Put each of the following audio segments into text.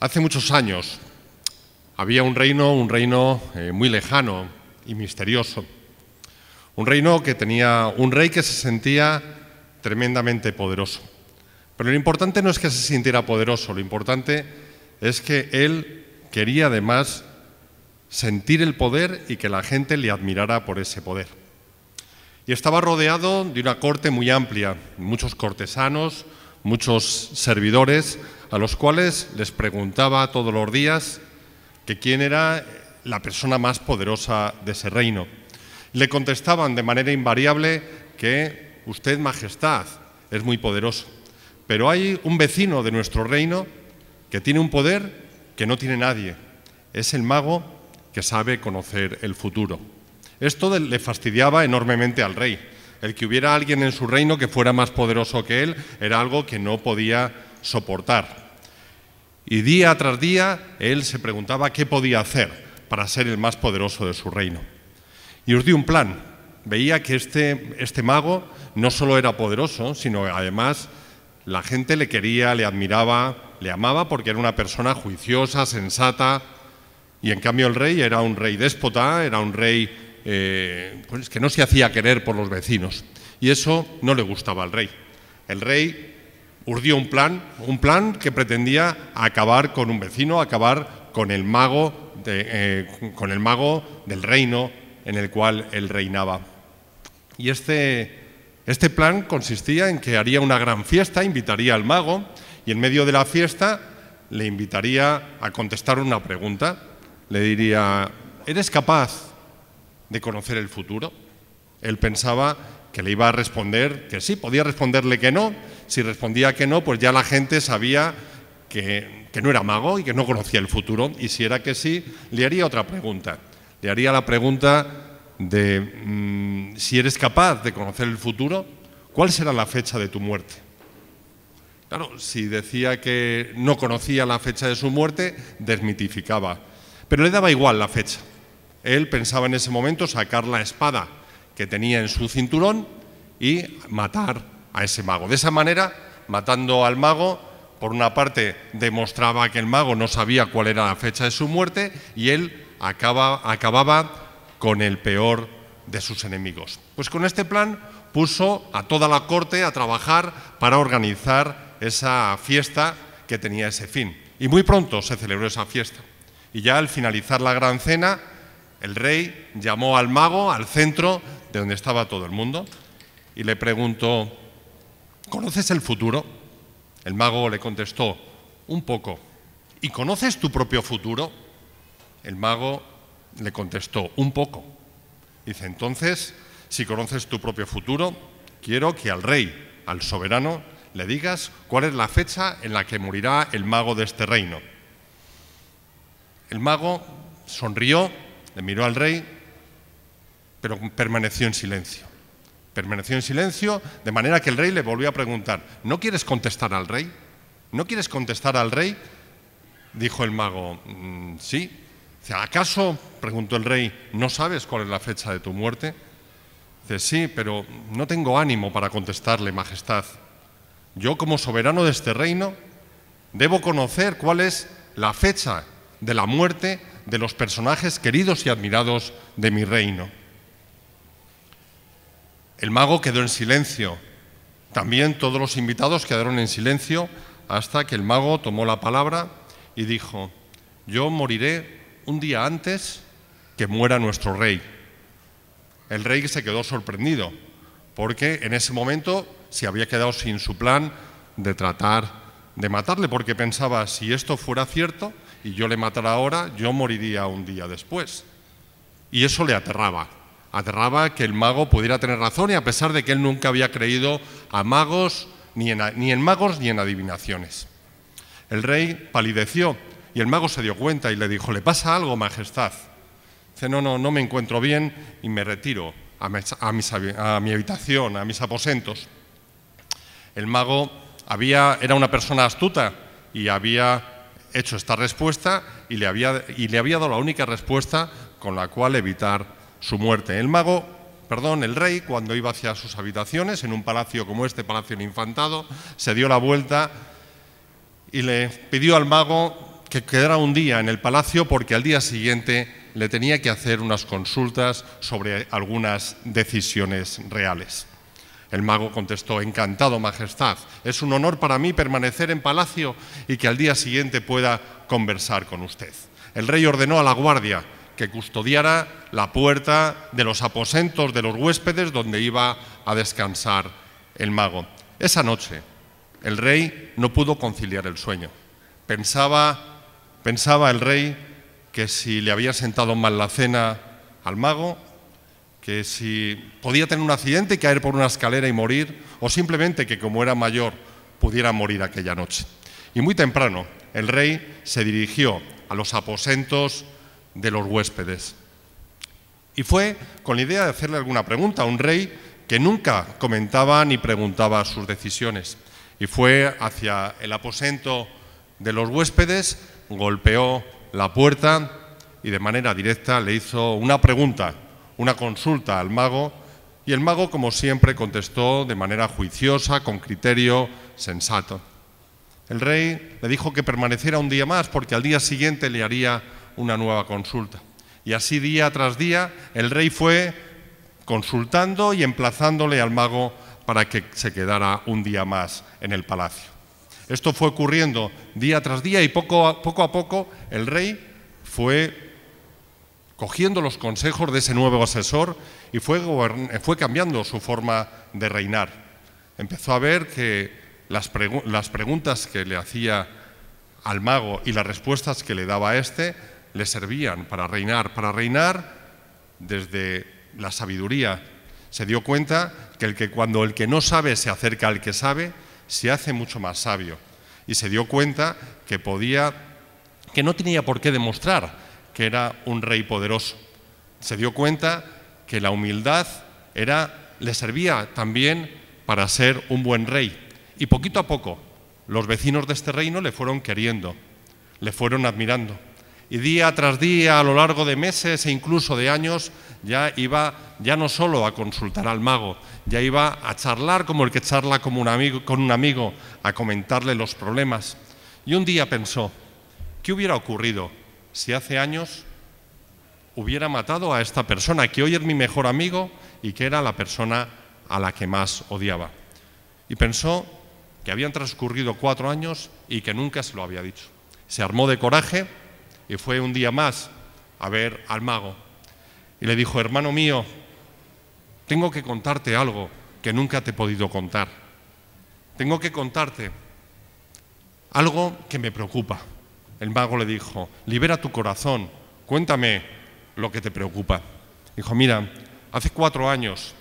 Hace muchos años había un reino, un reino eh, muy lejano y misterioso. Un reino que tenía un rey que se sentía tremendamente poderoso. Pero lo importante no es que se sintiera poderoso, lo importante es que él quería además sentir el poder y que la gente le admirara por ese poder. Y estaba rodeado de una corte muy amplia, muchos cortesanos, muchos servidores a los cuales les preguntaba todos los días que quién era la persona más poderosa de ese reino. Le contestaban de manera invariable que usted, Majestad, es muy poderoso, pero hay un vecino de nuestro reino que tiene un poder que no tiene nadie. Es el mago que sabe conocer el futuro. Esto le fastidiaba enormemente al rey el que hubiera alguien en su reino que fuera más poderoso que él era algo que no podía soportar. Y día tras día él se preguntaba qué podía hacer para ser el más poderoso de su reino. Y os di un plan. Veía que este, este mago no solo era poderoso, sino además la gente le quería, le admiraba, le amaba porque era una persona juiciosa, sensata. Y en cambio el rey era un rey déspota, era un rey eh, pues que no se hacía querer por los vecinos. Y eso no le gustaba al rey. El rey urdió un plan, un plan que pretendía acabar con un vecino, acabar con el mago, eh, con el mago del reino en el cual él reinaba. Y este, este plan consistía en que haría una gran fiesta, invitaría al mago y en medio de la fiesta le invitaría a contestar una pregunta. Le diría, ¿eres capaz de conocer el futuro. Él pensaba que le iba a responder que sí, podía responderle que no. Si respondía que no, pues ya la gente sabía que, no era mago y que no conocía el futuro. Y si era que sí, le haría otra pregunta. Le haría la pregunta de mm, si eres capaz de conocer el futuro, ¿cuál será la fecha de tu muerte? Claro, si decía que no conocía la fecha de su muerte, desmitificaba. Pero le daba igual la fecha. Él pensaba en ese momento sacar la espada que tenía en su cinturón y matar a ese mago. De esa manera, matando al mago, por una parte demostraba que el mago no sabía cuál era la fecha de su muerte y él acaba, acababa con el peor de sus enemigos. Pues con este plan puso a toda la corte a trabajar para organizar esa fiesta que tenía ese fin. Y muy pronto se celebró esa fiesta. Y ya al finalizar la gran cena, el rey llamó al mago al centro de donde estaba todo el mundo y le preguntó, ¿conoces el futuro? El mago le contestó, un poco. ¿Y conoces tu propio futuro? El mago le contestó, un poco. Dice, entonces, si conoces tu propio futuro, quiero que al rey, al soberano, le digas cuál es la fecha en la que morirá el mago de este reino. El mago sonrió le miró al rey, pero permaneció en silencio. Permaneció en silencio, de manera que el rey le volvió a preguntar, ¿no quieres contestar al rey? ¿No quieres contestar al rey? Dijo el mago, mm, sí. ¿Acaso, preguntó el rey, no sabes cuál es la fecha de tu muerte? Dice, sí, pero no tengo ánimo para contestarle, Majestad. Yo como soberano de este reino debo conocer cuál es la fecha de la muerte de los personajes queridos y admirados de mi reino. El mago quedó en silencio. También todos los invitados quedaron en silencio hasta que el mago tomó la palabra y dijo, yo moriré un día antes que muera nuestro rey. El rey se quedó sorprendido, porque en ese momento se había quedado sin su plan de tratar de matarle, porque pensaba, si esto fuera cierto, y yo le matara ahora, yo moriría un día después. Y eso le aterraba. Aterraba que el mago pudiera tener razón y a pesar de que él nunca había creído a magos, ni en, ni en magos ni en adivinaciones. El rey palideció y el mago se dio cuenta y le dijo, ¿le pasa algo, Majestad? Dice, no, no, no me encuentro bien y me retiro a, a mi habitación, a mis aposentos. El mago había, era una persona astuta y había hecho esta respuesta y le había, dado la única respuesta con la cual evitar su muerte. El mago, perdón, el rey, cuando iba hacia sus habitaciones, en un palacio como este, Palacio Infantado, se dio la vuelta y le pidió al mago que quedara un día en el palacio porque al día siguiente le tenía que hacer unas consultas sobre algunas decisiones reales. El mago contestó, Encantado, Majestad, es un honor para mí permanecer en palacio y que al día siguiente pueda conversar con usted. El rey ordenó a la guardia que custodiara la puerta de los aposentos de los huéspedes donde iba a descansar el mago. Esa noche el rey no pudo conciliar el sueño. Pensaba, pensaba el rey que si le había sentado mal la cena al mago, que si podía tener un accidente y caer por una escalera y morir, o simplemente que como era mayor pudiera morir aquella noche. Y muy temprano el rey se dirigió a los aposentos de los huéspedes. Y fue con la idea de hacerle alguna pregunta a un rey que nunca comentaba ni preguntaba sus decisiones. Y fue hacia el aposento de los huéspedes, golpeó la puerta y de manera directa le hizo una pregunta una consulta al mago y el mago, como siempre, contestó de manera juiciosa, con criterio sensato. El rey le dijo que permaneciera un día más porque al día siguiente le haría una nueva consulta. Y así día tras día el rey fue consultando y emplazándole al mago para que se quedara un día más en el palacio. Esto fue ocurriendo día tras día y poco a poco, a poco el rey fue cogiendo los consejos de ese nuevo asesor y fue, cambiando su forma de reinar. Empezó a ver que las, preguntas que le hacía al mago y las respuestas que le daba a éste le servían para reinar, para reinar desde la sabiduría. Se dio cuenta que, el que cuando el que no sabe se acerca al que sabe, se hace mucho más sabio. Y se dio cuenta que que no tenía por qué demostrar que era un rey poderoso. Se dio cuenta que la humildad era, le servía también para ser un buen rey. Y poquito a poco los vecinos de este reino le fueron queriendo, le fueron admirando. Y día tras día, a lo largo de meses e incluso de años, ya iba ya no solo a consultar al mago, ya iba a charlar como el que charla con un amigo, a comentarle los problemas. Y un día pensó, ¿qué hubiera ocurrido si hace años hubiera matado a esta persona, que hoy es mi mejor amigo y que era la persona a la que más odiaba. Y pensó que habían transcurrido cuatro años y que nunca se lo había dicho. Se armó de coraje y fue un día más a ver al mago. Y le dijo, hermano mío, tengo que contarte algo que nunca te he podido contar. Tengo que contarte algo que me preocupa. El mago le dijo, libera tu corazón, cuéntame lo que te preocupa. Dijo, mira, hace cuatro años,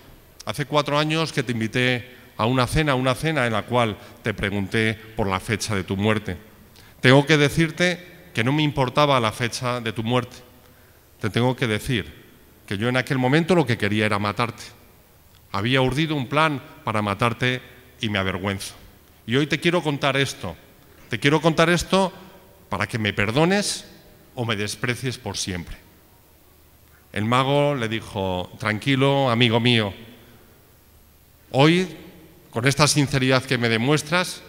hace cuatro años que te invité a una cena, una cena en la cual te pregunté por la fecha de tu muerte. Tengo que decirte que no me importaba la fecha de tu muerte. Te tengo que decir que yo en aquel momento lo que quería era matarte. Había urdido un plan para matarte y me avergüenzo. Y hoy te quiero contar esto. Te quiero contar esto para que me perdones o me desprecies por siempre. El mago le dijo, tranquilo, amigo mío, hoy, con esta sinceridad que me demuestras,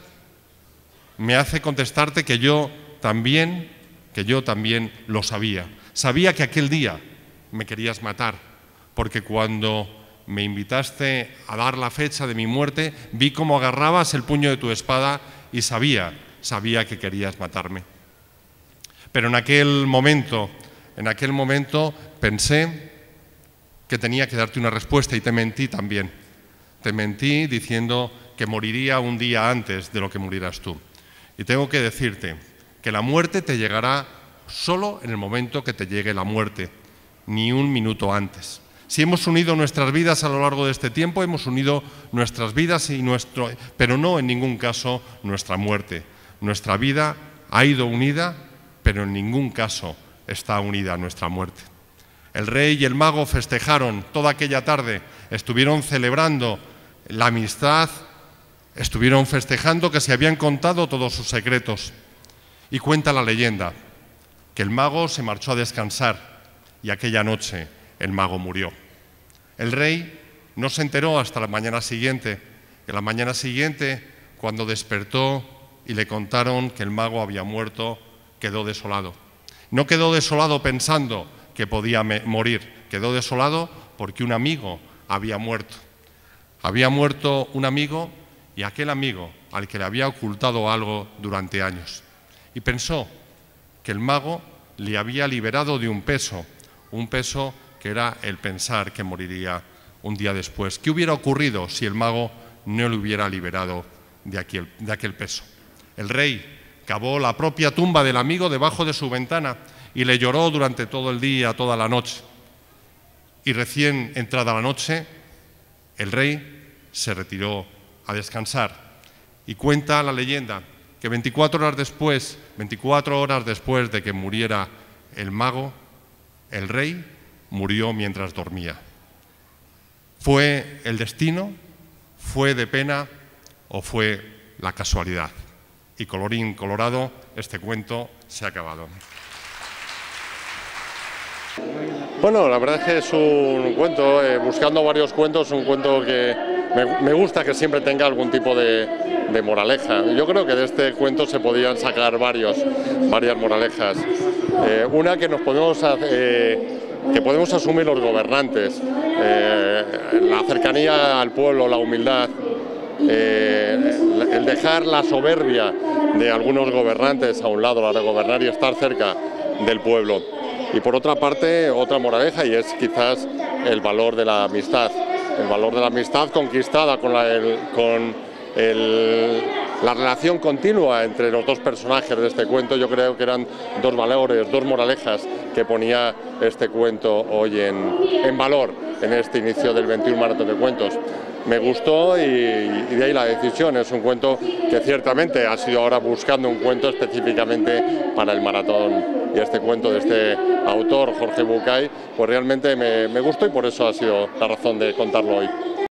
me hace contestarte que yo también, que yo también lo sabía. Sabía que aquel día me querías matar, porque cuando me invitaste a dar la fecha de mi muerte, vi cómo agarrabas el puño de tu espada y sabía, sabía que querías matarme. Pero en aquel momento, en aquel momento pensé que tenía que darte una respuesta y te mentí también. Te mentí diciendo que moriría un día antes de lo que morirás tú. Y tengo que decirte que la muerte te llegará solo en el momento que te llegue la muerte, ni un minuto antes. Si hemos unido nuestras vidas a lo largo de este tiempo, hemos unido nuestras vidas y nuestro, pero no en ningún caso nuestra muerte. Nuestra vida ha ido unida pero en ningún caso está unida a nuestra muerte. El rey y el mago festejaron toda aquella tarde, estuvieron celebrando la amistad, estuvieron festejando que se habían contado todos sus secretos. Y cuenta la leyenda que el mago se marchó a descansar y aquella noche el mago murió. El rey no se enteró hasta la mañana siguiente. y la mañana siguiente, cuando despertó y le contaron que el mago había muerto, quedó desolado. No quedó desolado pensando que podía morir, quedó desolado porque un amigo había muerto. Había muerto un amigo y aquel amigo al que le había ocultado algo durante años. Y pensó que el mago le había liberado de un peso, un peso que era el pensar que moriría un día después. ¿Qué hubiera ocurrido si el mago no le hubiera liberado de aquel, de aquel peso? El rey Cavó la propia tumba del amigo debajo de su ventana y le lloró durante todo el día, toda la noche. Y recién entrada la noche, el rey se retiró a descansar. Y cuenta la leyenda que 24 horas después, 24 horas después de que muriera el mago, el rey murió mientras dormía. ¿Fue el destino? ¿Fue de pena o fue la casualidad? y colorín colorado, este cuento se ha acabado. Bueno, la verdad es que es un cuento, eh, buscando varios cuentos, un cuento que me, gusta que siempre tenga algún tipo de, moraleja. Yo creo que de este cuento se podían sacar varios, varias moralejas. Eh, una que nos podemos eh, que podemos asumir los gobernantes, la cercanía al pueblo, la humildad, eh, el dejar la soberbia de algunos gobernantes a un lado, la de gobernar y estar cerca del pueblo. Y por otra parte, otra moraleja, y es quizás el valor de la amistad. El valor de la amistad conquistada con, la, con la relación continua entre los dos personajes de este cuento. Yo creo que eran dos valores, dos moralejas que ponía este cuento hoy en, en valor en este inicio del 21 Maratón de Cuentos me gustó y, de ahí la decisión. Es un cuento que ciertamente ha sido ahora buscando un cuento específicamente para el maratón. Y este cuento de este autor, Jorge Bucay, pues realmente me gustó y por eso ha sido la razón de contarlo hoy.